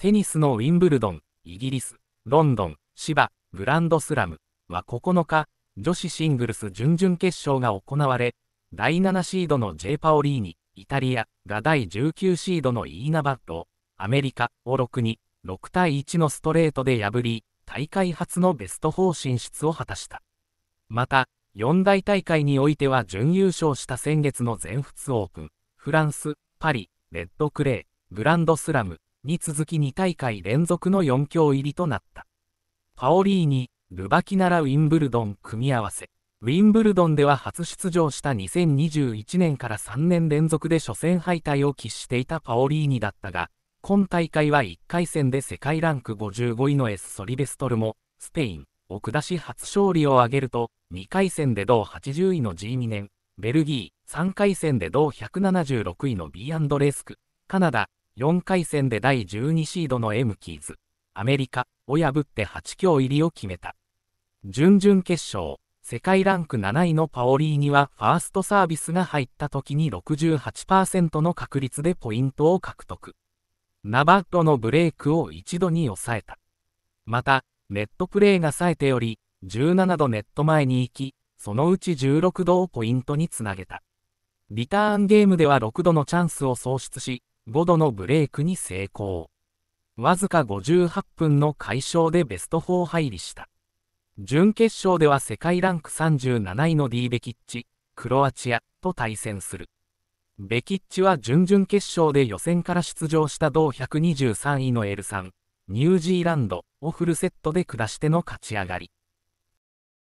テニスのウィンブルドン、イギリス、ロンドン、芝、グランドスラムは9日、女子シングルス準々決勝が行われ、第7シードのジェイ・パオリーニ、イタリアが第19シードのイーナ・バッド、アメリカを6に、6対1のストレートで破り、大会初のベスト4進出を果たした。また、四大大会においては準優勝した先月の全仏オープン、フランス、パリ、レッドクレー、グランドスラム、に続き2大会連続の4強入りとなった。パオリーニ、ルバキナラ・ウィンブルドン組み合わせ。ウィンブルドンでは初出場した2021年から3年連続で初戦敗退を喫していたパオリーニだったが、今大会は1回戦で世界ランク55位のエス・ソリベストルも、スペインを下し初勝利を挙げると、2回戦で同80位のジーミネン、ベルギー、3回戦で同176位のビーアンドレスク、カナダ、4回戦で第12シードのエムキーズ、アメリカを破って8強入りを決めた。準々決勝、世界ランク7位のパオリーニはファーストサービスが入った時に68%の確率でポイントを獲得。ナバットのブレイクを一度に抑えた。また、ネットプレーが冴えており、17度ネット前に行き、そのうち16度をポイントにつなげた。リターンゲームでは6度のチャンスを創出し、5度のブレークに成功。わずか58分の快勝でベスト4入りした。準決勝では世界ランク37位のディーベキッチ、クロアチアと対戦する。ベキッチは準々決勝で予選から出場した同123位のエルサン、ニュージーランドをフルセットで下しての勝ち上がり。